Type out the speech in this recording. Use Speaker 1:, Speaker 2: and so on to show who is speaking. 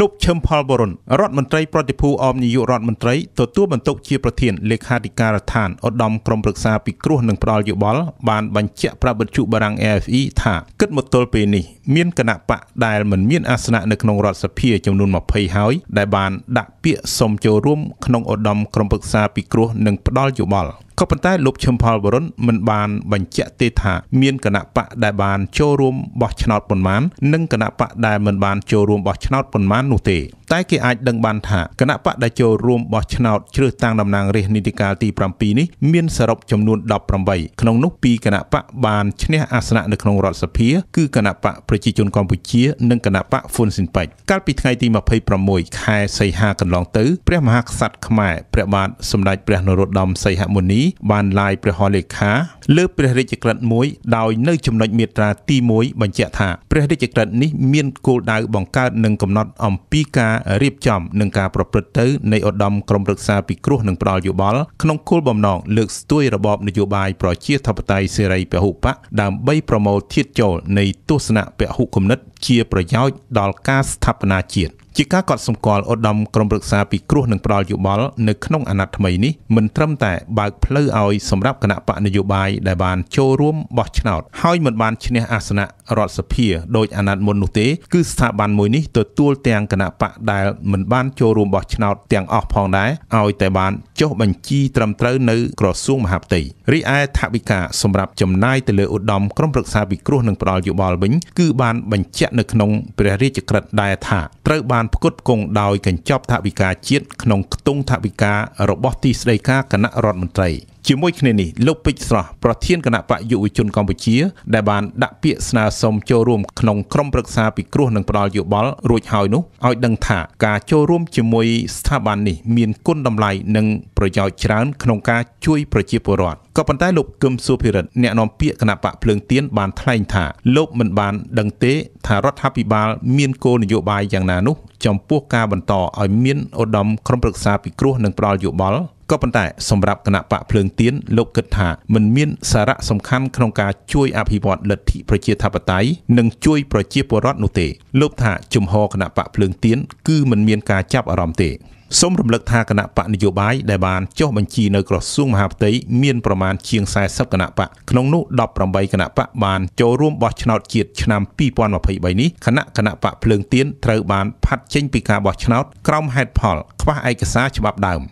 Speaker 1: លោកឈឹមផលបរុនរដ្ឋមន្ត្រីប្រតិភូអមនាយករដ្ឋមន្ត្រីទទួលបន្ទុកជាប្រធានលេខាធិការដ្ឋានឧត្តមក្រុមប្រឹក្សាពិគ្រោះនិងផ្ដាល់យោបល់បានបញ្ជាក់ប្រាប់វិទ្យុបារាំង AFE ថាគិតមកទល់ពេលនេះមានគណៈបកដែលមិនមានអាសនៈនៅក្នុងរដ្ឋសភាចំនួន20ហើយដែលបាន ដាក់ពាក្យសុំចូលរួមក្នុងឧត្តមក្រុមប្រឹក្សាពិគ្រោះនិងផ្ដាល់យោបល់ក៏ប៉ុន្តែលោកឈឹមផលវរុនមិនបានបញ្ជាក់ទេថាមានគណៈបកដែលបានចូលរួមបោះឆ្នោតប៉ុន្មាន និងគណៈបកដែលមិនបានចូលរួមបោះឆ្នោតប៉ុន្មាននោះទេតែគេអាចដឹងបានថាគណៈបកដែលចូលរួមបោះឆ្នោតជ្រើសតាំងតំណាងរាស្ត្រនីតិកាលទី7នេះមានសរុបចំនួន18ក្នុងនោះពីគណៈបកបានឈ្នះអាសនៈនៅក្នុងរដ្ឋសភាគឺគណៈបកប្រជាជនកម្ពុជា និងគណៈបកហ្វុនស៊ីនប៉ិចកាលពីថ្ងៃទី26ខែសីហាកន្លងទៅព្រះមហាក្សត្រខ្មែរព្រះបាទសម្ដេចព្រះនរោត្តមសីហមុនីបានឡាយព្រះហស្ថលេខា លើ ព្រះរាជក្រឹត្យមួយដោយនៅចំណុចមាត្រាទី1បញ្ជាក់ថា ព្រះរាជក្រឹត្យនេះមានគោលដៅបង្កើតនិងកំណត់អំពីការរៀបចំ និងការប្រព្រឹត្តទៅនៃឧត្តម ក្រុមប្រឹក្សាពិគ្រោះនិងផ្ដាល់យោបល់ក្នុងគោលបំណងលើកស្ទួយរបបនយោបាយប្រជាធិបតេយ្យសេរីពហុបក ដើម្បីប្រមូលធាតចូលនៃទស្សនៈពហុគំនិត ជាប្រយោជន៍ដល់ការស្ថាបនាជាតិជាការកត់សម្គាល់ឧត្តមក្រុមប្រឹក្សាពិគ្រោះនឹងផ្ដល់យោបល់នៅក្នុងអាណត្តិថ្មីនេះមិនត្រឹមតែបើកផ្លូវឲ្យសម្រាប់គណៈបកនយោបាយដែលបានចូលរួមបោះឆ្នោតហើយមិនបានឈ្នះអាសនៈរដ្ឋសភាដោយអាណត្តិមុននោះទេ គឺស្ថាប័នមួយនេះទទួលទាំងគណៈបកដែលមិនបានចូលរួមបោះឆ្នោតទាំងអស់ផងដែរឲ្យតែបានចុះបញ្ជីត្រឹមត្រូវនៅក្រសួងមហាផ្ទៃរីឯថវិកាសម្រាប់ចំណាយទៅលើឧត្តមក្រុមប្រឹក្សាពិគ្រោះនិងផ្ដាល់យោបល់វិញគឺបានបញ្ជាក់នៅក្នុង ព្រះរាជក្រឹត្យដែរថាត្រូវបានផ្គត់ផ្គង់ដោយកញ្ចប់ថវិកាជាតិក្នុងខ្ទង់ថវិការបស់ទីស្តីការគណៈរដ្ឋមន្ត្រីជាមួយគ្នានេះលោកពេជ្រស្រស់ប្រធានគណៈបកយុវជនកម្ពុជា ដែលបានដាក់ពាក្យស្នើសុំចូលរួមក្នុងក្រុមប្រឹក្សាពិគ្រោះនិងផ្ដល់យោបល់រួចហើយនោះឲ្យដឹងថា ការចូលរួមជាមួយស្ថាប័ននេះ មានគុណតម្លៃនិងប្រយោជន៍ច្រើនក្នុងការជួយប្រជាពលរដ្ឋក៏ប៉ុន្តែលោកគឹមសុភិរិទ្ធអ្នកនាំពាក្យគណៈបកភ្លើងទៀនបានថ្លែងថាលោក មិនបានដឹងទេថារដ្ឋាភិបាល មានគោលនយោបាយយ៉ាងណានោះ ចំពោះការបន្តឲ្យមានឧត្តមក្រុមប្រឹក្សាពិគ្រោះនិងផ្ដល់យោបល់ក៏ប៉ុន្តែ សម្រាប់គណៈបកភ្លើងទៀនលោកគិតថាมันមាន សារៈសំខាន់ក្នុងការជួយ អភិវឌ្ឍលទ្ធិប្រជាធិបតេយ្យនិងជួយប្រជាពលរដ្ឋនោះទេ លោកថាជំហរគណៈបកភ្លើងទៀនគឺมันមានការចាប់អារម្មណ៍ទេសូមរំលឹកថាគណៈបកនយោបាយដែលបានចុះបញ្ជីនៅក្រសួងមហាផ្ទៃមានប្រមាណជាង40គណៈបកក្នុងនោះ18គណៈបកបានចូលរួមបោះឆ្នោតជាតិឆ្នាំ2023នេះខណៈគណៈបកភ្លើងទៀនត្រូវបានផាត់ចេញពីការបោះឆ្នោតក្រោមហេតុផល ខ្វះឯកសារច្បាប់ដើម